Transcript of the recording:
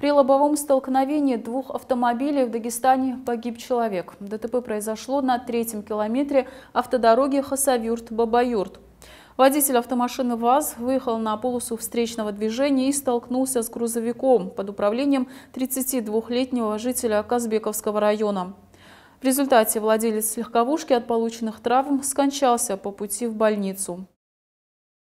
При лобовом столкновении двух автомобилей в Дагестане погиб человек. ДТП произошло на третьем километре автодороги Хасавюрт-Бабаюрт. Водитель автомашины ВАЗ выехал на полосу встречного движения и столкнулся с грузовиком под управлением 32-летнего жителя Казбековского района. В результате владелец легковушки от полученных травм скончался по пути в больницу.